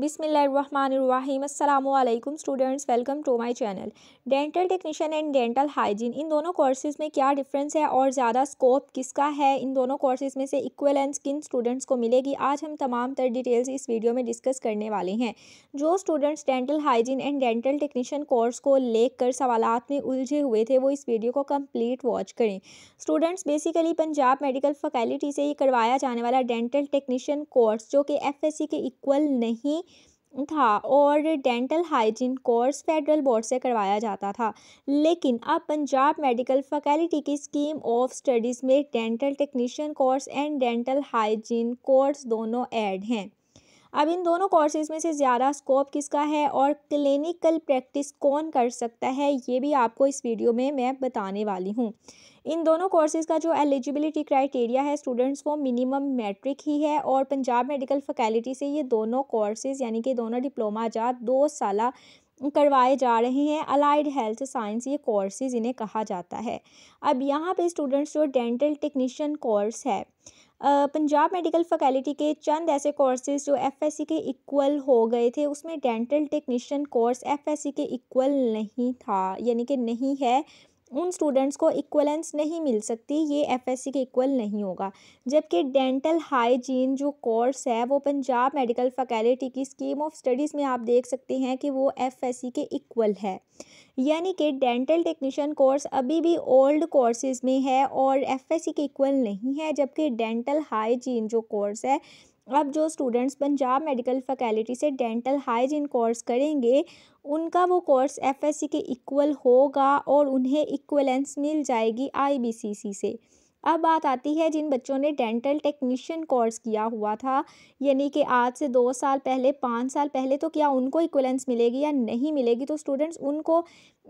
बिसमीम अल्लाम students welcome to my channel dental technician and dental hygiene इन दोनों कोर्सेज़ में क्या डिफरेंस है और ज़्यादा स्कोप किसका है इन दोनों कोर्सेज़ में से एंड किन स्टूडेंट्स को मिलेगी आज हम तमाम तर डिटेल्स इस वीडियो में डिस्कस करने वाले हैं जो students dental hygiene and dental technician course को लेकर सवाल में उलझे हुए थे वो इस वीडियो को कम्प्लीट वॉच करें students basically Punjab medical faculty से ये करवाया जाने वाला डेंटल टेक्नीशियन कोर्स जो कि एफ के इक्वल नहीं था और dental hygiene course federal board से करवाया जाता था लेकिन अब पंजाब मेडिकल फैकल्टी की स्कीम ऑफ स्टडीज़ में dental technician course and dental hygiene course दोनों ऐड हैं अब इन दोनों कोर्सेज में से ज़्यादा स्कोप किसका है और क्लिनिकल प्रैक्टिस कौन कर सकता है ये भी आपको इस वीडियो में मैं बताने वाली हूँ इन दोनों कोर्सेज़ का जो एलिजिबिलिटी क्राइटेरिया है स्टूडेंट्स वो मिनिमम मैट्रिक ही है और पंजाब मेडिकल फैकल्टी से ये दोनों कोर्सेज़ यानी कि दोनों डिप्लोमा जात दो साल करवाए जा रहे हैं अलाइड हेल्थ साइंस ये कोर्सेज़ इन्हें कहा जाता है अब यहाँ पे स्टूडेंट्स जो डेंटल टेक्नीशियन कोर्स है पंजाब मेडिकल फैकल्टी के चंद ऐसे कोर्सेज जो एफएससी के इक्वल हो गए थे उसमें डेंटल टेक्नीशियन कोर्स एफएससी के इक्वल नहीं था यानी कि नहीं है उन स्टूडेंट्स को इक्वलेंस नहीं मिल सकती ये एफएससी के इक्वल नहीं होगा जबकि डेंटल हाइजीन जो कोर्स है वो पंजाब मेडिकल फैकल्टी की स्कीम ऑफ स्टडीज़ में आप देख सकते हैं कि वो एफएससी के इक्वल है यानी कि डेंटल टेक्नीशियन कोर्स अभी भी ओल्ड कोर्सेज़ में है और एफएससी के इक्वल नहीं है जबकि डेंटल हाइजीन जो कोर्स है अब जो स्टूडेंट्स पंजाब मेडिकल फैकल्टी से डेंटल हाइजीन कोर्स करेंगे उनका वो कोर्स एफएससी के इक्वल होगा और उन्हें इक्वलेंस मिल जाएगी आईबीसीसी से अब बात आती है जिन बच्चों ने डेंटल टेक्नीशियन कोर्स किया हुआ था यानी कि आज से दो साल पहले पाँच साल पहले तो क्या उनको इक्वलेंस मिलेगी या नहीं मिलेगी तो स्टूडेंट्स उनको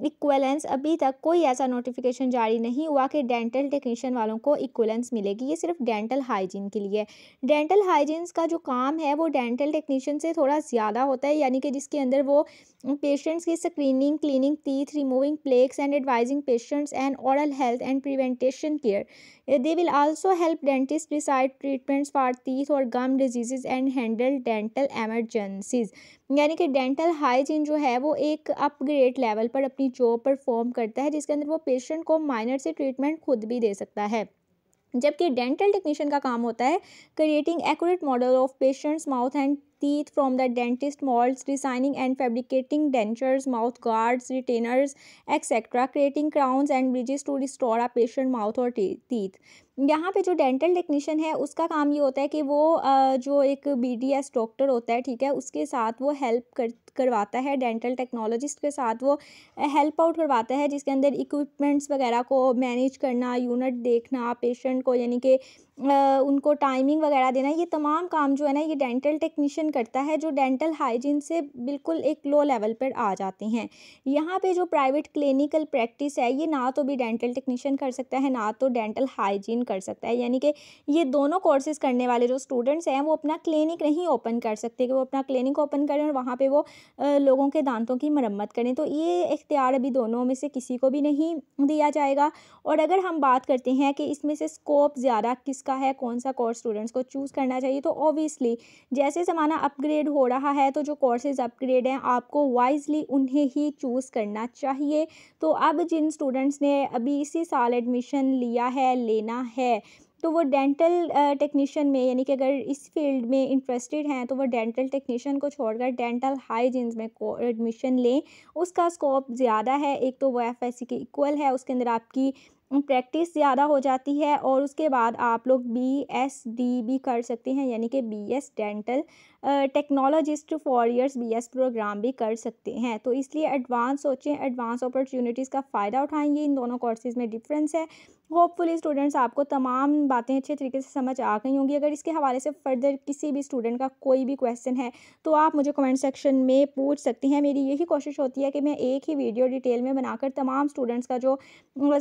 इक्वलेंस अभी तक कोई ऐसा नोटिफिकेशन जारी नहीं हुआ कि डेंटल टेक्नीशियन वालों को इक्वलेंस मिलेगी ये सिर्फ डेंटल हाइजीन के लिए डेंटल हाइजीन का जो काम है वो डेंटल टेक्नीशियन से थोड़ा ज़्यादा होता है यानी कि जिसके अंदर वो पेशेंट्स की screening cleaning teeth removing plaques and advising patients and oral health and prevention care they will also help dentist decide treatments for teeth और gum diseases and handle dental emergencies यानी कि डेंटल हाइजीन जो है वो एक upgrade level पर अपनी job perform करता है जिसके अंदर वो पेशेंट को माइनर से ट्रीटमेंट खुद भी दे सकता है जबकि डेंटल टेक्नीशियन का काम होता है creating accurate model of patients mouth and teeth from the dentist, molds, designing and fabricating dentures, mouth guards, retainers, etc., creating crowns and bridges to restore a patient mouth or teeth. यहाँ पे जो dental technician है उसका काम ये होता है कि वो जो एक बीडीएस डॉक्टर होता है ठीक है उसके साथ वो हेल्प कर करवाता है डेंटल टेक्नोलॉजिस्ट के साथ वो हेल्प आउट करवाता है जिसके अंदर इक्विपमेंट्स वगैरह को मैनेज करना यूनिट देखना पेशेंट को यानी कि उनको टाइमिंग वगैरह देना ये तमाम काम जो है ना ये डेंटल टेक्नीशियन करता है जो डेंटल हाइजीन से बिल्कुल एक लो लेवल पर आ जाते हैं यहाँ पे जो प्राइवेट क्लिनिकल प्रैक्टिस है ये ना तो भी डेंटल टेक्नीशियन कर सकता है ना तो डेंटल हाइजीन कर सकता है यानी कि ये दोनों कोर्सेज़ करने वाले जो स्टूडेंट्स हैं वो अपना क्लिनिक नहीं ओपन कर सकते कि वो अपना क्लिनिक ओपन करें और वहाँ पर वो लोगों के दांतों की मरम्मत करें तो ये इख्तियार अभी दोनों में से किसी को भी नहीं दिया जाएगा और अगर हम बात करते हैं कि इसमें से स्कोप ज़्यादा किसका है कौन सा कोर्स स्टूडेंट्स को चूज़ करना चाहिए तो ओबियसली जैसे ज़माना अपग्रेड हो रहा है तो जो कोर्सेज अपग्रेड हैं आपको वाइजली उन्हें ही चूज़ करना चाहिए तो अब जिन स्टूडेंट्स ने अभी इसी साल एडमिशन लिया है लेना है तो वो डेंटल टेक्नीशियन में यानी कि अगर इस फील्ड में इंटरेस्टेड हैं तो वो डेंटल टेक्नीशियन को छोड़कर डेंटल हाइजीन में एडमिशन लें उसका स्कोप ज़्यादा है एक तो वो एफ की इक्वल है उसके अंदर आपकी प्रैक्टिस ज़्यादा हो जाती है और उसके बाद आप लोग बी एस डी भी कर सकते हैं यानी कि B S dental technologist four years B S program भी कर सकते हैं तो इसलिए एडवांस सोचें एडवांस अपॉर्चुनिटीज़ का फ़ायदा उठाएंगे इन दोनों कोर्सेज़ में डिफरेंस है होपफुली स्टूडेंट्स आपको तमाम बातें अच्छे तरीके से समझ आ गई होंगी अगर इसके हवाले से फर्दर किसी भी स्टूडेंट का कोई भी क्वेश्चन है तो आप मुझे कमेंट सेक्शन में पूछ सकते हैं मेरी यही कोशिश होती है कि मैं एक ही वीडियो डिटेल में बनाकर तमाम स्टूडेंट्स का जो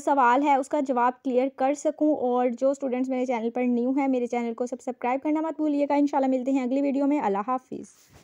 सवाल है उसका जवाब क्लियर कर सकूँ और जो स्टूडेंट्स मेरे चैनल पर न्यू हैं मेरे चैनल को सब सब्सक्राइब करना मत भूलिएगा इन मिलते हैं अगली वीडियो में अल्लाह हाफिज़